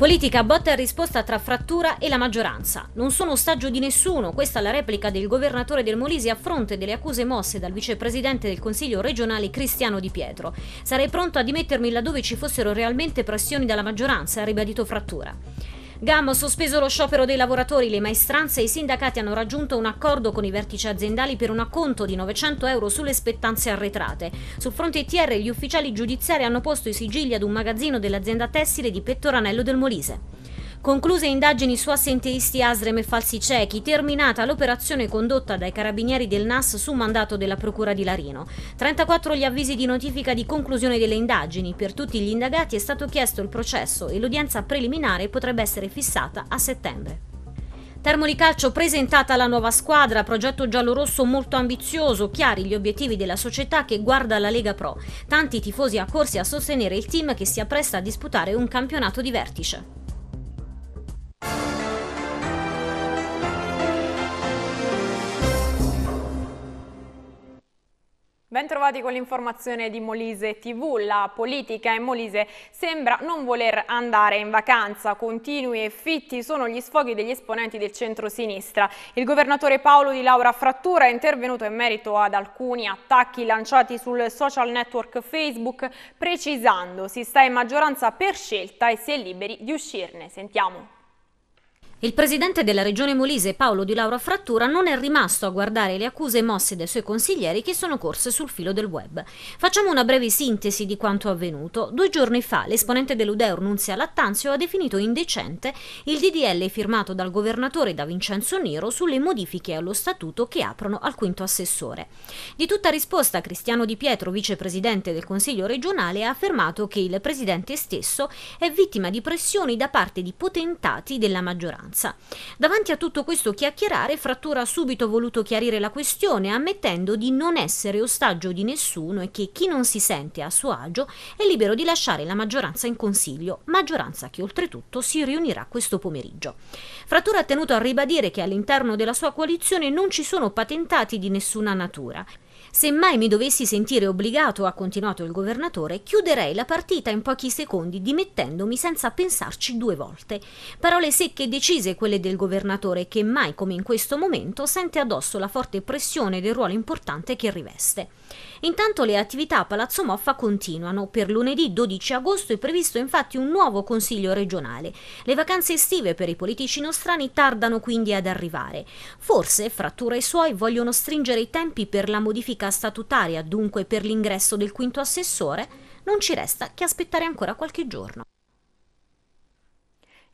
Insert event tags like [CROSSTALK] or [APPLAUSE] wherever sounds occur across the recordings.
Politica botta e risposta tra frattura e la maggioranza. Non sono ostaggio di nessuno, questa è la replica del governatore del Molise a fronte delle accuse mosse dal vicepresidente del Consiglio regionale Cristiano Di Pietro. Sarei pronto a dimettermi laddove ci fossero realmente pressioni dalla maggioranza, ha ribadito frattura. GAM ha sospeso lo sciopero dei lavoratori, le maestranze e i sindacati hanno raggiunto un accordo con i vertici aziendali per un acconto di 900 euro sulle spettanze arretrate. Sul fronte ITR gli ufficiali giudiziari hanno posto i sigilli ad un magazzino dell'azienda tessile di Pettoranello del Molise. Concluse indagini su assenteisti Asrem e falsi ciechi, terminata l'operazione condotta dai carabinieri del NAS su mandato della Procura di Larino. 34 gli avvisi di notifica di conclusione delle indagini. Per tutti gli indagati è stato chiesto il processo e l'udienza preliminare potrebbe essere fissata a settembre. Termo di Calcio presentata la nuova squadra, progetto giallorosso molto ambizioso, chiari gli obiettivi della società che guarda la Lega Pro. Tanti tifosi accorsi a sostenere il team che si appresta a disputare un campionato di vertice. Bentrovati con l'informazione di Molise TV. La politica in Molise sembra non voler andare in vacanza. Continui e fitti sono gli sfoghi degli esponenti del centro-sinistra. Il governatore Paolo Di Laura Frattura è intervenuto in merito ad alcuni attacchi lanciati sul social network Facebook, precisando si sta in maggioranza per scelta e si è liberi di uscirne. Sentiamo. Il presidente della regione Molise Paolo Di Laura Frattura non è rimasto a guardare le accuse mosse dai suoi consiglieri che sono corse sul filo del web. Facciamo una breve sintesi di quanto avvenuto. Due giorni fa l'esponente dell'Udeur Nunzia Lattanzio ha definito indecente il DDL firmato dal governatore da Vincenzo Nero sulle modifiche allo statuto che aprono al quinto assessore. Di tutta risposta Cristiano Di Pietro, vicepresidente del Consiglio regionale, ha affermato che il presidente stesso è vittima di pressioni da parte di potentati della maggioranza minoranza. Davanti a tutto questo chiacchierare, Frattura ha subito voluto chiarire la questione, ammettendo di non essere ostaggio di nessuno e che chi non si sente a suo agio è libero di lasciare la maggioranza in consiglio, maggioranza che oltretutto si riunirà questo pomeriggio. Frattura ha tenuto a ribadire che all'interno della sua coalizione non ci sono patentati di nessuna natura se mai mi dovessi sentire obbligato, ha continuato il governatore, chiuderei la partita in pochi secondi, dimettendomi senza pensarci due volte. Parole secche e decise quelle del governatore che mai come in questo momento sente addosso la forte pressione del ruolo importante che riveste. Intanto le attività a Palazzo Moffa continuano. Per lunedì 12 agosto è previsto infatti un nuovo consiglio regionale. Le vacanze estive per i politici nostrani tardano quindi ad arrivare. Forse Frattura e i suoi vogliono stringere i tempi per la modifica statutaria, dunque per l'ingresso del quinto assessore? Non ci resta che aspettare ancora qualche giorno.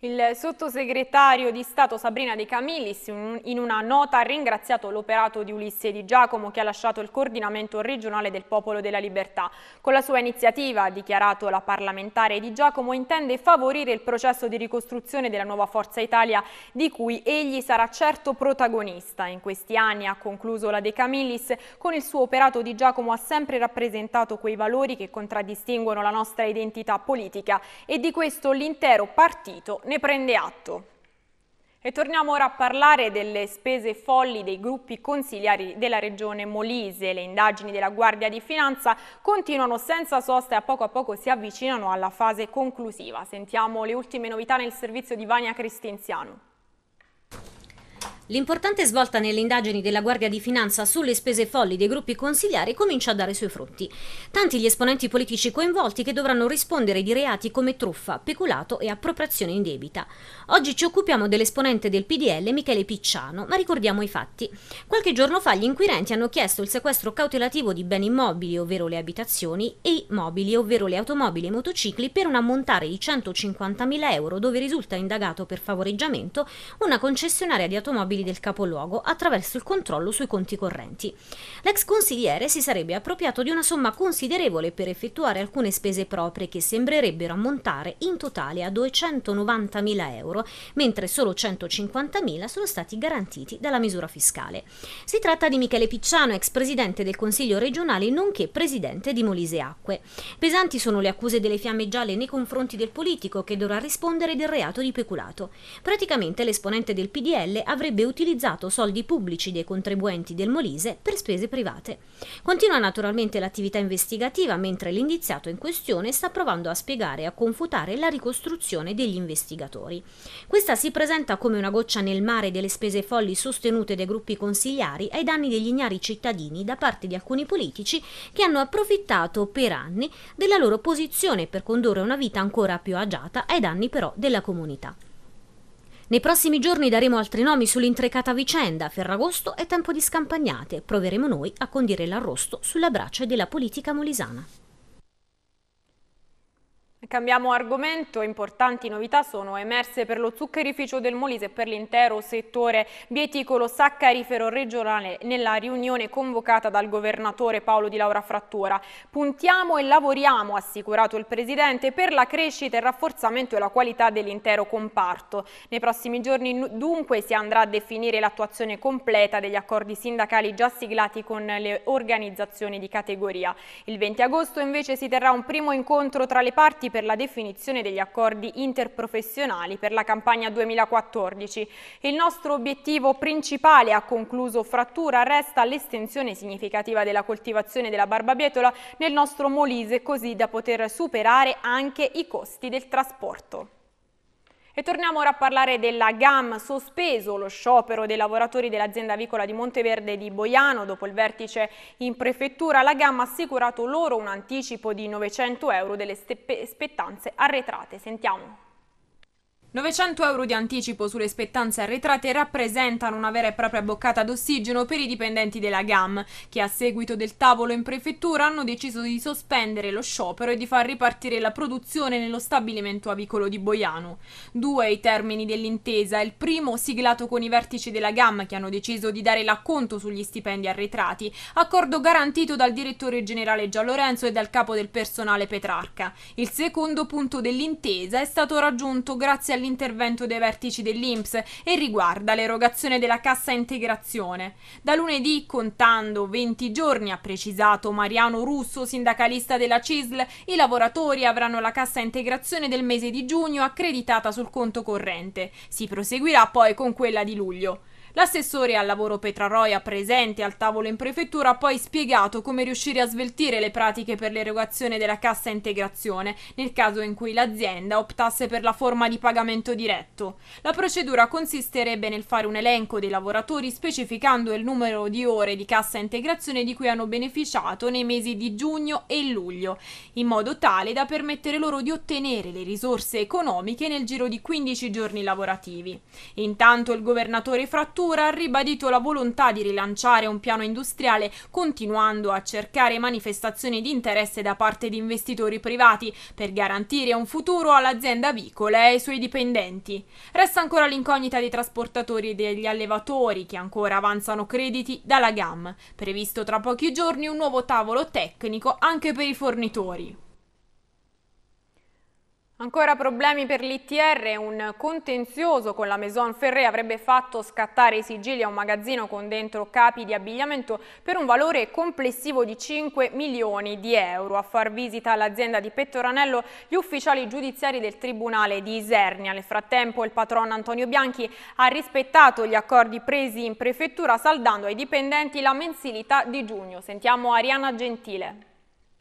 Il sottosegretario di Stato Sabrina De Camillis in una nota ha ringraziato l'operato di Ulisse Di Giacomo che ha lasciato il coordinamento regionale del Popolo della Libertà. Con la sua iniziativa, ha dichiarato la parlamentare Di Giacomo, intende favorire il processo di ricostruzione della nuova Forza Italia di cui egli sarà certo protagonista. In questi anni, ha concluso la De Camillis, con il suo operato Di Giacomo ha sempre rappresentato quei valori che contraddistinguono la nostra identità politica e di questo l'intero partito ne prende atto. E torniamo ora a parlare delle spese folli dei gruppi consigliari della regione Molise. Le indagini della Guardia di Finanza continuano senza sosta e a poco a poco si avvicinano alla fase conclusiva. Sentiamo le ultime novità nel servizio di Vania Cristinziano. L'importante svolta nelle indagini della Guardia di Finanza sulle spese folli dei gruppi consigliari comincia a dare i suoi frutti. Tanti gli esponenti politici coinvolti che dovranno rispondere di reati come truffa, peculato e appropriazione indebita. Oggi ci occupiamo dell'esponente del PDL Michele Picciano, ma ricordiamo i fatti. Qualche giorno fa gli inquirenti hanno chiesto il sequestro cautelativo di beni immobili, ovvero le abitazioni, e mobili, ovvero le automobili e i motocicli, per un ammontare di 150.000 euro, dove risulta indagato per favoreggiamento una concessionaria di automobili immobili del capoluogo attraverso il controllo sui conti correnti. L'ex consigliere si sarebbe appropriato di una somma considerevole per effettuare alcune spese proprie che sembrerebbero ammontare in totale a 290.000 euro, mentre solo 150.000 sono stati garantiti dalla misura fiscale. Si tratta di Michele Picciano, ex presidente del Consiglio regionale, nonché presidente di Molise Acque. Pesanti sono le accuse delle fiamme gialle nei confronti del politico che dovrà rispondere del reato di peculato. Praticamente l'esponente del PDL avrebbe utilizzato soldi pubblici dei contribuenti del Molise per spese private. Continua naturalmente l'attività investigativa mentre l'indiziato in questione sta provando a spiegare e a confutare la ricostruzione degli investigatori. Questa si presenta come una goccia nel mare delle spese folli sostenute dai gruppi consigliari ai danni degli ignari cittadini da parte di alcuni politici che hanno approfittato per anni della loro posizione per condurre una vita ancora più agiata ai danni però della comunità. Nei prossimi giorni daremo altri nomi sull'intrecata vicenda. Ferragosto è tempo di scampagnate. Proveremo noi a condire l'arrosto sulla braccia della politica molisana. Cambiamo argomento, importanti novità sono emerse per lo zuccherificio del Molise e per l'intero settore bieticolo saccarifero regionale nella riunione convocata dal governatore Paolo Di Laura Frattura. Puntiamo e lavoriamo, ha assicurato il Presidente, per la crescita, il rafforzamento e la qualità dell'intero comparto. Nei prossimi giorni dunque si andrà a definire l'attuazione completa degli accordi sindacali già siglati con le organizzazioni di categoria. Il 20 agosto invece si terrà un primo incontro tra le parti per la definizione degli accordi interprofessionali per la campagna 2014. Il nostro obiettivo principale, ha concluso Frattura, resta l'estensione significativa della coltivazione della barbabietola nel nostro Molise, così da poter superare anche i costi del trasporto. E torniamo ora a parlare della GAM, sospeso lo sciopero dei lavoratori dell'azienda avicola di Monteverde di Boiano. Dopo il vertice in prefettura, la GAM ha assicurato loro un anticipo di 900 euro delle spettanze arretrate. Sentiamo. 900 euro di anticipo sulle spettanze arretrate rappresentano una vera e propria boccata d'ossigeno per i dipendenti della GAM, che a seguito del tavolo in prefettura hanno deciso di sospendere lo sciopero e di far ripartire la produzione nello stabilimento avicolo di Boiano. Due i termini dell'intesa, il primo siglato con i vertici della GAM che hanno deciso di dare l'acconto sugli stipendi arretrati, accordo garantito dal direttore generale Gian Lorenzo e dal capo del personale Petrarca. Il secondo punto dell'intesa è stato raggiunto grazie all'intervento l'intervento dei vertici dell'INPS e riguarda l'erogazione della cassa integrazione. Da lunedì, contando 20 giorni, ha precisato Mariano Russo, sindacalista della CISL, i lavoratori avranno la cassa integrazione del mese di giugno accreditata sul conto corrente. Si proseguirà poi con quella di luglio. L'assessore al lavoro Petraroia, presente al tavolo in prefettura, ha poi spiegato come riuscire a sveltire le pratiche per l'erogazione della cassa integrazione nel caso in cui l'azienda optasse per la forma di pagamento diretto. La procedura consisterebbe nel fare un elenco dei lavoratori specificando il numero di ore di cassa integrazione di cui hanno beneficiato nei mesi di giugno e luglio, in modo tale da permettere loro di ottenere le risorse economiche nel giro di 15 giorni lavorativi. Intanto il governatore Frattura Ventura ha ribadito la volontà di rilanciare un piano industriale continuando a cercare manifestazioni di interesse da parte di investitori privati per garantire un futuro all'azienda avicola e ai suoi dipendenti. Resta ancora l'incognita dei trasportatori e degli allevatori che ancora avanzano crediti dalla GAM. Previsto tra pochi giorni un nuovo tavolo tecnico anche per i fornitori. Ancora problemi per l'ITR, un contenzioso con la Maison Ferré avrebbe fatto scattare i sigilli a un magazzino con dentro capi di abbigliamento per un valore complessivo di 5 milioni di euro. A far visita all'azienda di Pettoranello gli ufficiali giudiziari del Tribunale di Isernia. Nel frattempo il patrono Antonio Bianchi ha rispettato gli accordi presi in prefettura saldando ai dipendenti la mensilità di giugno. Sentiamo Ariana Gentile.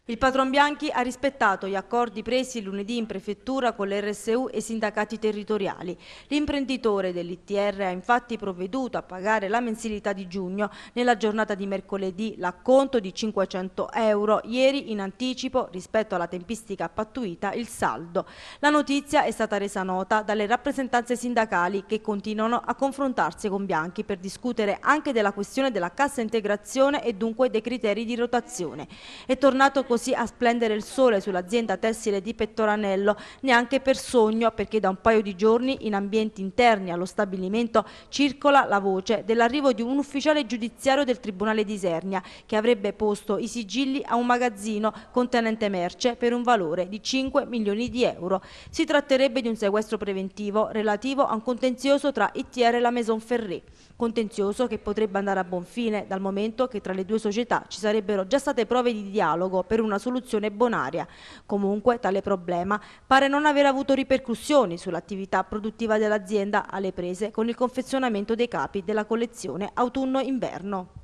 Il patron Bianchi ha rispettato gli accordi presi lunedì in prefettura con l'RSU e i sindacati territoriali. L'imprenditore dell'ITR ha infatti provveduto a pagare la mensilità di giugno nella giornata di mercoledì l'acconto di 500 euro, ieri in anticipo rispetto alla tempistica pattuita il saldo. La notizia è stata resa nota dalle rappresentanze sindacali che continuano a confrontarsi con Bianchi per discutere anche della questione della cassa integrazione e dunque dei criteri di rotazione. È tornato con così a splendere il sole sull'azienda tessile di Pettoranello, neanche per sogno perché da un paio di giorni in ambienti interni allo stabilimento circola la voce dell'arrivo di un ufficiale giudiziario del Tribunale di Isernia che avrebbe posto i sigilli a un magazzino contenente merce per un valore di 5 milioni di euro. Si tratterebbe di un sequestro preventivo relativo a un contenzioso tra ITR e la Maison Ferré, contenzioso che potrebbe andare a buon fine dal momento che tra le due società ci sarebbero già state prove di dialogo per un una soluzione bonaria. Comunque tale problema pare non aver avuto ripercussioni sull'attività produttiva dell'azienda alle prese con il confezionamento dei capi della collezione autunno-inverno.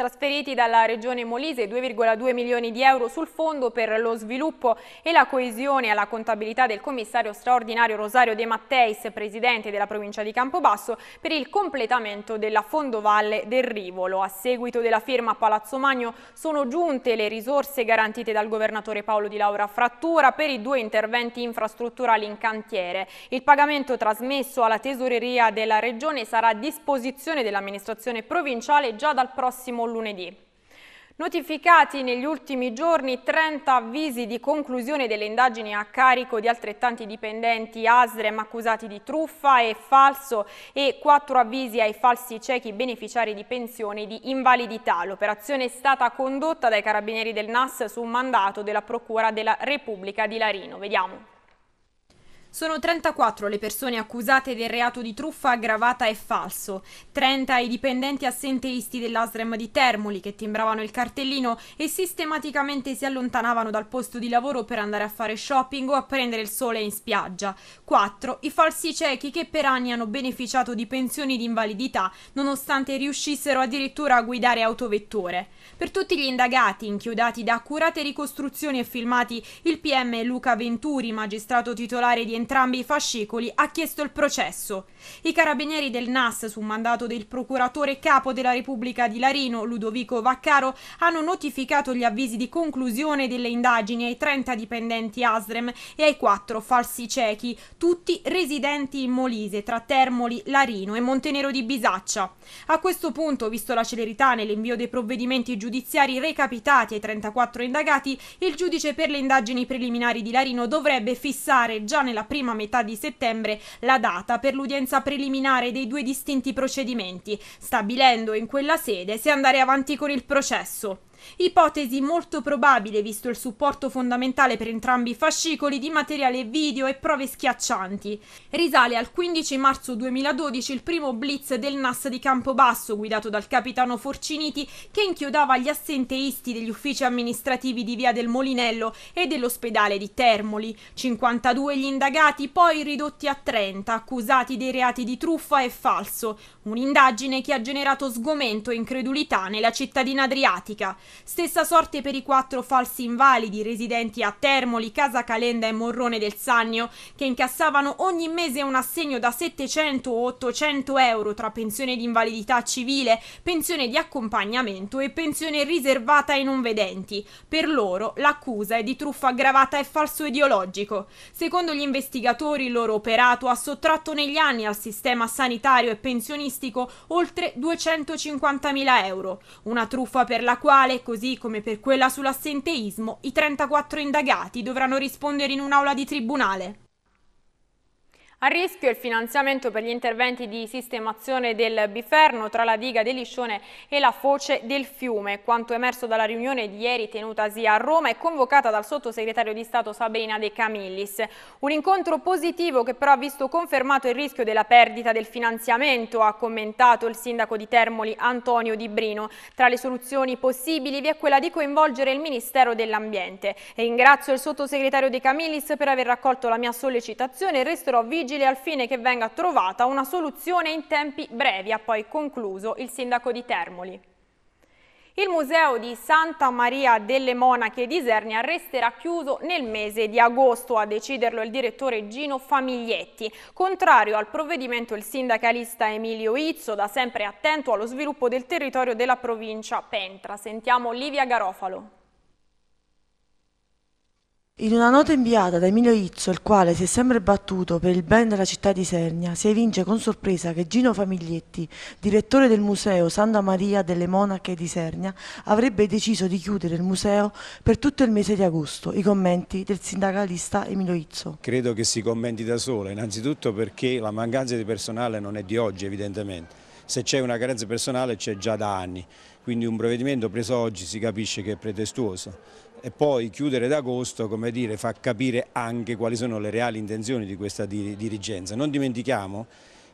Trasferiti dalla Regione Molise 2,2 milioni di euro sul Fondo per lo sviluppo e la coesione alla contabilità del commissario straordinario Rosario De Matteis, presidente della provincia di Campobasso, per il completamento della fondovalle del Rivolo. A seguito della firma a Palazzo Magno sono giunte le risorse garantite dal governatore Paolo Di Laura Frattura per i due interventi infrastrutturali in cantiere. Il pagamento trasmesso alla tesoreria della Regione sarà a disposizione dell'amministrazione provinciale già dal prossimo luglio lunedì. Notificati negli ultimi giorni 30 avvisi di conclusione delle indagini a carico di altrettanti dipendenti ASREM accusati di truffa e falso e 4 avvisi ai falsi ciechi beneficiari di pensione di invalidità. L'operazione è stata condotta dai carabinieri del NAS su mandato della Procura della Repubblica di Larino. Vediamo. Sono 34 le persone accusate del reato di truffa aggravata e falso, 30 i dipendenti assenteisti dell'Asrem di Termoli che timbravano il cartellino e sistematicamente si allontanavano dal posto di lavoro per andare a fare shopping o a prendere il sole in spiaggia, 4 i falsi ciechi che per anni hanno beneficiato di pensioni di invalidità nonostante riuscissero addirittura a guidare autovetture. Per tutti gli indagati, inchiodati da accurate ricostruzioni e filmati, il PM Luca Venturi, magistrato titolare di entrambi i fascicoli, ha chiesto il processo. I carabinieri del NAS, su mandato del procuratore capo della Repubblica di Larino, Ludovico Vaccaro, hanno notificato gli avvisi di conclusione delle indagini ai 30 dipendenti ASREM e ai quattro falsi ciechi, tutti residenti in Molise, tra Termoli, Larino e Montenero di Bisaccia. A questo punto, visto la celerità nell'invio dei provvedimenti giudiziari recapitati ai 34 indagati, il giudice per le indagini preliminari di Larino dovrebbe fissare già nella prima metà di settembre la data per l'udienza preliminare dei due distinti procedimenti, stabilendo in quella sede se andare avanti con il processo. Ipotesi molto probabile visto il supporto fondamentale per entrambi i fascicoli di materiale video e prove schiaccianti. Risale al 15 marzo 2012 il primo blitz del NAS di Campobasso guidato dal capitano Forciniti che inchiodava gli assenteisti degli uffici amministrativi di Via del Molinello e dell'ospedale di Termoli. 52 gli indagati poi ridotti a 30 accusati dei reati di truffa e falso. Un'indagine che ha generato sgomento e incredulità nella cittadina adriatica. Stessa sorte per i quattro falsi invalidi residenti a Termoli, Casa Calenda e Morrone del Sannio, che incassavano ogni mese un assegno da 700 o 800 euro tra pensione di invalidità civile, pensione di accompagnamento e pensione riservata ai non vedenti. Per loro l'accusa è di truffa aggravata e falso ideologico. Secondo gli investigatori il loro operato ha sottratto negli anni al sistema sanitario e pensionistico oltre 250.000 euro, una truffa per la quale così come per quella sull'assenteismo, i 34 indagati dovranno rispondere in un'aula di tribunale. A rischio il finanziamento per gli interventi di sistemazione del biferno tra la diga dell'Iscione e la foce del fiume. Quanto emerso dalla riunione di ieri tenutasi a Roma e convocata dal sottosegretario di Stato Sabrina De Camillis. Un incontro positivo che però ha visto confermato il rischio della perdita del finanziamento, ha commentato il sindaco di Termoli Antonio Di Brino. Tra le soluzioni possibili vi è quella di coinvolgere il Ministero dell'Ambiente. Ringrazio il sottosegretario De Camillis per aver raccolto la mia sollecitazione e resterò vigile vigili al fine che venga trovata una soluzione in tempi brevi, ha poi concluso il sindaco di Termoli. Il museo di Santa Maria delle Monache di Isernia resterà chiuso nel mese di agosto, a deciderlo il direttore Gino Famiglietti. Contrario al provvedimento il sindacalista Emilio Izzo, da sempre attento allo sviluppo del territorio della provincia Pentra. Sentiamo Livia Garofalo. In una nota inviata da Emilio Izzo, il quale si è sempre battuto per il bene della città di Sernia, si evince con sorpresa che Gino Famiglietti, direttore del Museo Santa Maria delle Monache di Sernia, avrebbe deciso di chiudere il museo per tutto il mese di agosto. I commenti del sindacalista Emilio Izzo. Credo che si commenti da sola, innanzitutto perché la mancanza di personale non è di oggi evidentemente. Se c'è una carenza personale c'è già da anni quindi un provvedimento preso oggi si capisce che è pretestuoso e poi chiudere d'agosto come dire, fa capire anche quali sono le reali intenzioni di questa dirigenza. Non dimentichiamo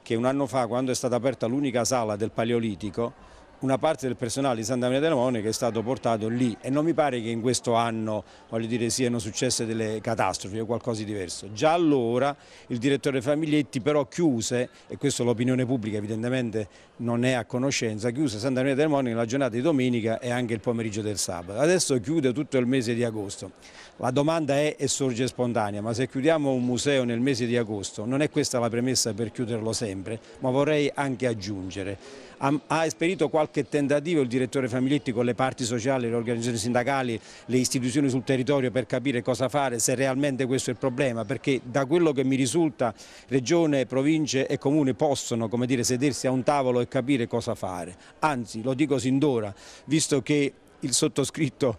che un anno fa quando è stata aperta l'unica sala del Paleolitico una parte del personale di Santa Maria della Monica è stato portato lì e non mi pare che in questo anno dire, siano successe delle catastrofi o qualcosa di diverso. Già allora il direttore Famiglietti però chiuse, e questo l'opinione pubblica evidentemente non è a conoscenza, chiuse Santa Maria della Monica la giornata di domenica e anche il pomeriggio del sabato. Adesso chiude tutto il mese di agosto. La domanda è e sorge spontanea, ma se chiudiamo un museo nel mese di agosto non è questa la premessa per chiuderlo sempre, ma vorrei anche aggiungere ha, ha esperito qualche tentativo il direttore Famiglietti con le parti sociali, le organizzazioni sindacali, le istituzioni sul territorio per capire cosa fare, se realmente questo è il problema, perché da quello che mi risulta regione, province e comune possono come dire, sedersi a un tavolo e capire cosa fare. Anzi, lo dico sin d'ora, visto che il sottoscritto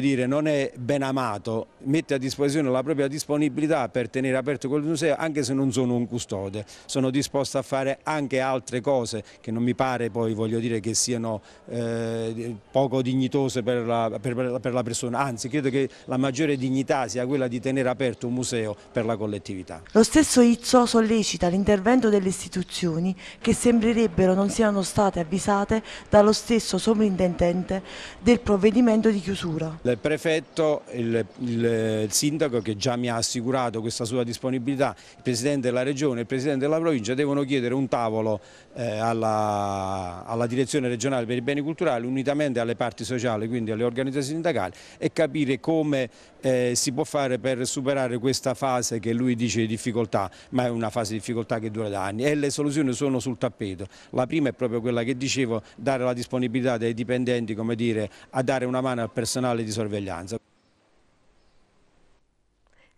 dire, non è ben amato, mette a disposizione la propria disponibilità per tenere aperto quel museo anche se non sono un custode, sono disposto a fare anche altre cose che non mi pare poi voglio dire che siano eh, poco dignitose per la, per, per la persona, anzi credo che la maggiore dignità sia quella di tenere aperto un museo per la collettività. Lo stesso Izzo sollecita l'intervento delle istituzioni che sembrerebbero non siano state avvisate dallo stesso sovrintendente del provvedimento di chiusura futuro? Il prefetto, il, il, il sindaco che già mi ha assicurato questa sua disponibilità, il presidente della regione e il presidente della provincia devono chiedere un tavolo eh, alla, alla, direzione regionale per i beni culturali unitamente alle parti sociali, quindi alle organizzazioni sindacali e capire come eh, si può fare per superare questa fase che lui dice di difficoltà, ma è una fase di difficoltà che dura da anni e le soluzioni sono sul tappeto. La prima è proprio quella che dicevo, dare la disponibilità dei dipendenti come dire, a dare una mano al personale nazionale di sorveglianza.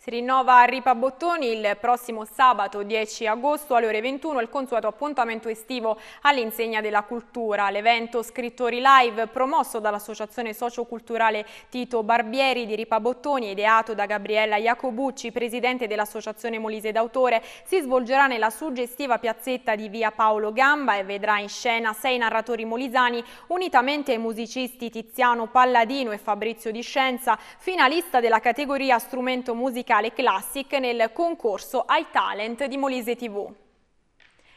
Si rinnova a Ripa Bottoni il prossimo sabato 10 agosto alle ore 21 il consueto appuntamento estivo all'insegna della cultura. L'evento Scrittori Live promosso dall'associazione socioculturale Tito Barbieri di Ripa Bottoni ideato da Gabriella Iacobucci, presidente dell'associazione Molise d'autore, si svolgerà nella suggestiva piazzetta di via Paolo Gamba e vedrà in scena sei narratori molisani unitamente ai musicisti Tiziano Palladino e Fabrizio Di Scienza, finalista della categoria strumento musicale musicale classic nel concorso iTalent di Molise TV.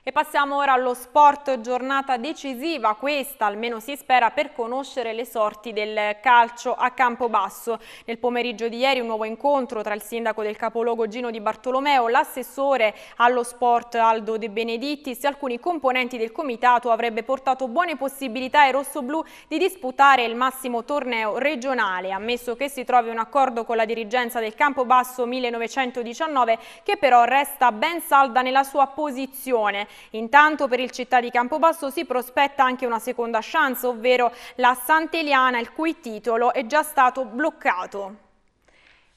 E passiamo ora allo sport, giornata decisiva, questa almeno si spera per conoscere le sorti del calcio a Campobasso. Nel pomeriggio di ieri un nuovo incontro tra il sindaco del capoluogo Gino Di Bartolomeo, l'assessore allo sport Aldo De Benedittis e alcuni componenti del comitato avrebbe portato buone possibilità ai rossoblù di disputare il massimo torneo regionale, ammesso che si trovi un accordo con la dirigenza del Campobasso 1919 che però resta ben salda nella sua posizione. Intanto per il città di Campobasso si prospetta anche una seconda chance, ovvero la Sant'Eliana, il cui titolo è già stato bloccato.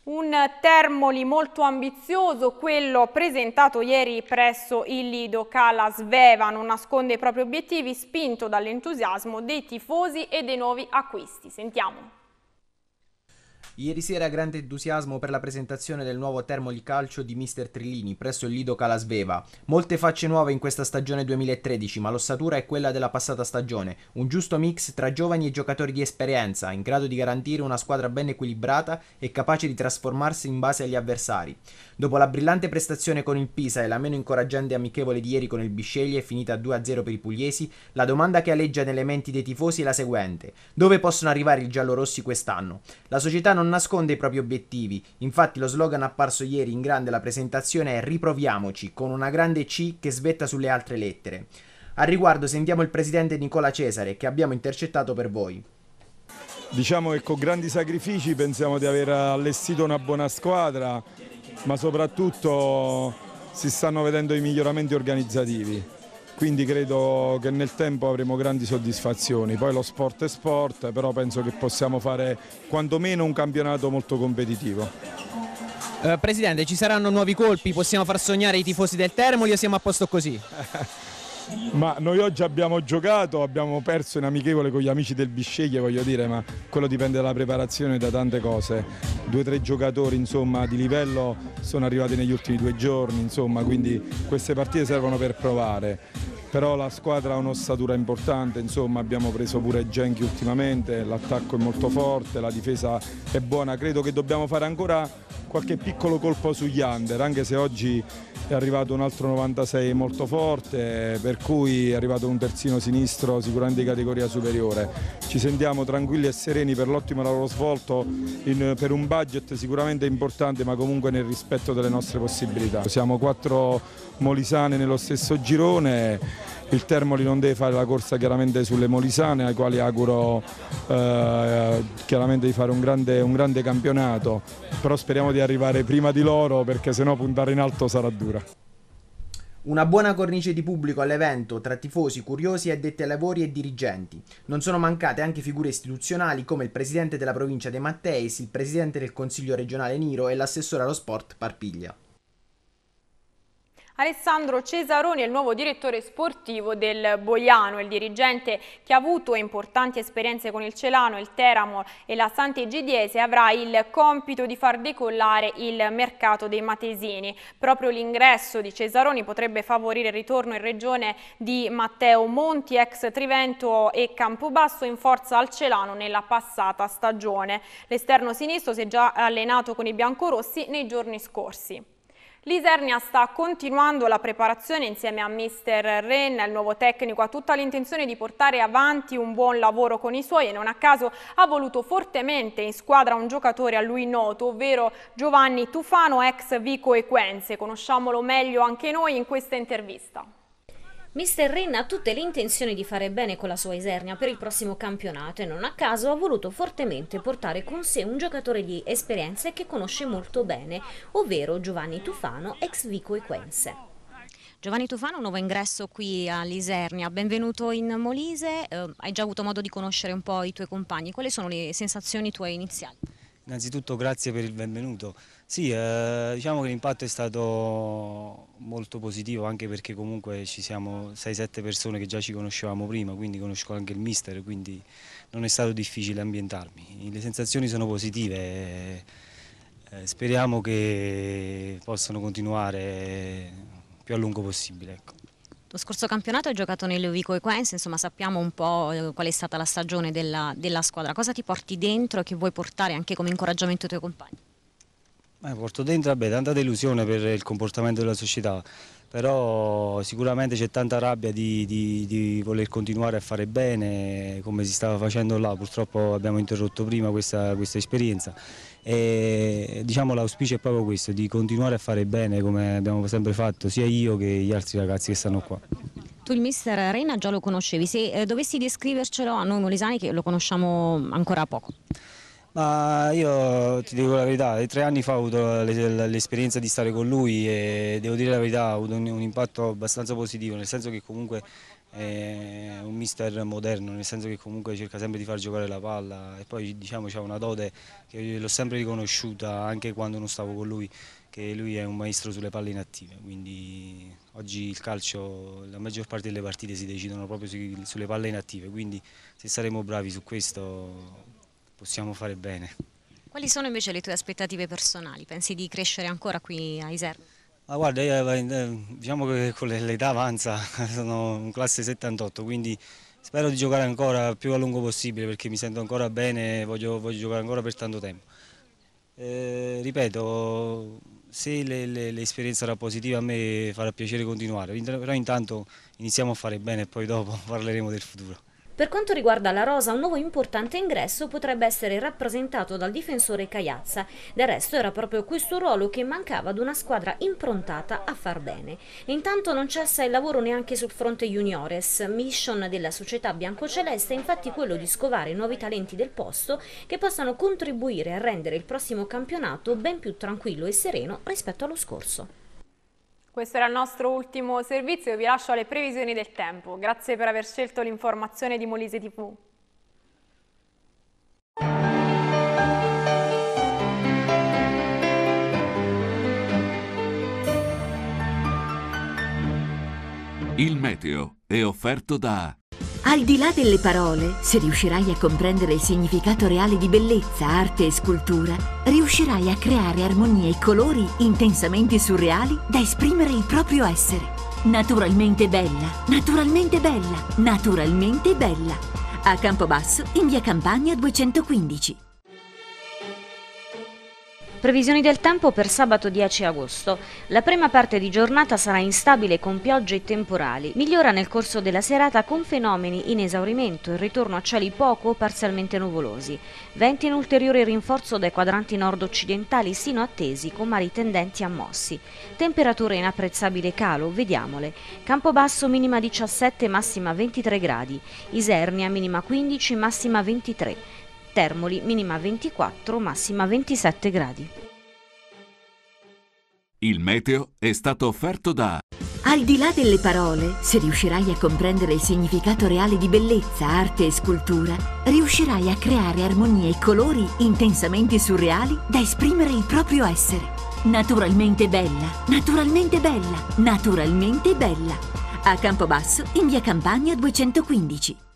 Un Termoli molto ambizioso, quello presentato ieri presso il Lido Cala Sveva, non nasconde i propri obiettivi, spinto dall'entusiasmo dei tifosi e dei nuovi acquisti. Sentiamo. Ieri sera grande entusiasmo per la presentazione del nuovo di Calcio di Mister Trillini presso il Lido Calasveva. Molte facce nuove in questa stagione 2013, ma l'ossatura è quella della passata stagione. Un giusto mix tra giovani e giocatori di esperienza, in grado di garantire una squadra ben equilibrata e capace di trasformarsi in base agli avversari. Dopo la brillante prestazione con il Pisa e la meno incoraggiante e amichevole di ieri con il Bisceglie, finita 2-0 per i pugliesi, la domanda che aleggia nelle menti dei tifosi è la seguente: dove possono arrivare i giallorossi quest'anno? La società non non nasconde i propri obiettivi, infatti lo slogan apparso ieri in grande alla presentazione è Riproviamoci, con una grande C che svetta sulle altre lettere. Al riguardo sentiamo il presidente Nicola Cesare, che abbiamo intercettato per voi. Diciamo che con grandi sacrifici pensiamo di aver allestito una buona squadra, ma soprattutto si stanno vedendo i miglioramenti organizzativi quindi credo che nel tempo avremo grandi soddisfazioni. Poi lo sport è sport, però penso che possiamo fare quantomeno un campionato molto competitivo. Eh, presidente, ci saranno nuovi colpi? Possiamo far sognare i tifosi del Termoli o siamo a posto così? [LAUGHS] Ma noi oggi abbiamo giocato, abbiamo perso in amichevole con gli amici del Bisceglie, voglio dire, ma quello dipende dalla preparazione e da tante cose. Due o tre giocatori insomma, di livello sono arrivati negli ultimi due giorni, insomma, quindi queste partite servono per provare però la squadra ha un'ossatura importante, insomma abbiamo preso pure Genki ultimamente, l'attacco è molto forte, la difesa è buona, credo che dobbiamo fare ancora qualche piccolo colpo sugli under, anche se oggi è arrivato un altro 96 molto forte, per cui è arrivato un terzino sinistro sicuramente di categoria superiore. Ci sentiamo tranquilli e sereni per l'ottimo lavoro svolto in, per un budget sicuramente importante ma comunque nel rispetto delle nostre possibilità. Siamo quattro molisane nello stesso girone il Termoli non deve fare la corsa chiaramente sulle Molisane ai quali auguro eh, chiaramente di fare un grande, un grande campionato, però speriamo di arrivare prima di loro perché sennò puntare in alto sarà dura. Una buona cornice di pubblico all'evento tra tifosi, curiosi, addetti ai lavori e dirigenti. Non sono mancate anche figure istituzionali come il presidente della provincia De Matteis, il presidente del Consiglio regionale Niro e l'assessore allo sport Parpiglia. Alessandro Cesaroni è il nuovo direttore sportivo del Boiano, il dirigente che ha avuto importanti esperienze con il Celano, il Teramo e la Sant'Egidiese avrà il compito di far decollare il mercato dei matesini. Proprio l'ingresso di Cesaroni potrebbe favorire il ritorno in regione di Matteo Monti, ex Trivento e Campobasso in forza al Celano nella passata stagione. L'esterno sinistro si è già allenato con i biancorossi nei giorni scorsi. L'Isernia sta continuando la preparazione insieme a Mr. Ren, il nuovo tecnico, ha tutta l'intenzione di portare avanti un buon lavoro con i suoi e non a caso ha voluto fortemente in squadra un giocatore a lui noto, ovvero Giovanni Tufano, ex Vico Equense. Conosciamolo meglio anche noi in questa intervista. Mr. Ren ha tutte le intenzioni di fare bene con la sua Isernia per il prossimo campionato e non a caso ha voluto fortemente portare con sé un giocatore di esperienze che conosce molto bene, ovvero Giovanni Tufano, ex Vico Equense. Giovanni Tufano, nuovo ingresso qui all'Isernia, benvenuto in Molise, eh, hai già avuto modo di conoscere un po' i tuoi compagni, quali sono le sensazioni tue iniziali? Innanzitutto grazie per il benvenuto, sì, eh, diciamo che l'impatto è stato molto positivo anche perché comunque ci siamo 6-7 persone che già ci conoscevamo prima, quindi conosco anche il mister, quindi non è stato difficile ambientarmi. Le sensazioni sono positive, eh, eh speriamo che possano continuare più a lungo possibile. Ecco. Lo scorso campionato hai giocato nell'Ovico e Quenze, insomma sappiamo un po' eh, qual è stata la stagione della, della scuadra. Cosa ti porti dentro e che vuoi portare anche come incoraggiamento ai tuoi compagni? Eh, porto dentro vabbè, tanta delusione per il comportamento della società, però sicuramente c'è tanta rabbia di, di, di, voler continuare a fare bene come si stava facendo là, purtroppo abbiamo interrotto prima questa, questa esperienza e diciamo l'auspicio è proprio questo, di continuare a fare bene come abbiamo sempre fatto sia io che gli altri ragazzi che stanno qua. Tu il mister Reina già lo conoscevi, se eh, dovessi descrivercelo a noi molisani che lo conosciamo ancora poco. Ma io ti dico la verità, tre anni fa ho avuto l'esperienza di stare con lui e devo dire la verità ha avuto un impatto abbastanza positivo, nel senso che comunque è un mister moderno, nel senso che comunque cerca sempre di far giocare la palla e poi diciamo c'è una dote che l'ho sempre riconosciuta anche quando non stavo con lui, che lui è un maestro sulle palle inattive, quindi oggi il calcio, la maggior parte delle partite si decidono proprio sulle palle inattive, quindi se saremo bravi su questo possiamo fare bene. Quali sono invece le tue aspettative personali? Pensi di crescere ancora qui a Iserno? Ah, guarda, io, eh, eh, diciamo che con l'età avanza, [LAUGHS] sono in classe 78, quindi spero di giocare ancora più a lungo possibile perché mi sento ancora bene e voglio, voglio giocare ancora per tanto tempo. Eh, ripeto, se l'esperienza sarà positiva a me farà piacere continuare, però intanto iniziamo a fare bene e poi dopo [LAUGHS] parleremo del futuro. Per quanto riguarda la rosa, un nuovo importante ingresso potrebbe essere rappresentato dal difensore Cagliazza. Del resto era proprio questo ruolo che mancava ad una squadra improntata a far bene. Intanto non cessa il lavoro neanche sul fronte juniores. Mission della società biancoceleste è infatti quello di scovare nuovi talenti del posto che possano contribuire a rendere il prossimo campionato ben più tranquillo e sereno rispetto allo scorso. Questo era il nostro ultimo servizio, vi lascio alle previsioni del tempo. Grazie per aver scelto l'informazione di Molise TV. Il meteo è offerto da al di là delle parole, se riuscirai a comprendere il significato reale di bellezza, arte e scultura, riuscirai a creare armonie e colori intensamente surreali da esprimere il proprio essere. Naturalmente bella, naturalmente bella, naturalmente bella. A Campobasso, in via Campania 215. Previsioni del tempo per sabato 10 agosto. La prima parte di giornata sarà instabile con piogge e temporali. Migliora nel corso della serata con fenomeni in esaurimento e ritorno a cieli poco o parzialmente nuvolosi. Venti in ulteriore rinforzo dai quadranti nord-occidentali sino a tesi con mari tendenti a mossi. Temperature in apprezzabile calo, vediamole. Campobasso minima 17, massima 23 gradi. Isernia minima 15, massima 23. Termoli minima 24, massima 27 gradi. Il meteo è stato offerto da... Al di là delle parole, se riuscirai a comprendere il significato reale di bellezza, arte e scultura, riuscirai a creare armonie e colori intensamente surreali da esprimere il proprio essere. Naturalmente bella, naturalmente bella, naturalmente bella. A Campobasso, in via Campania 215.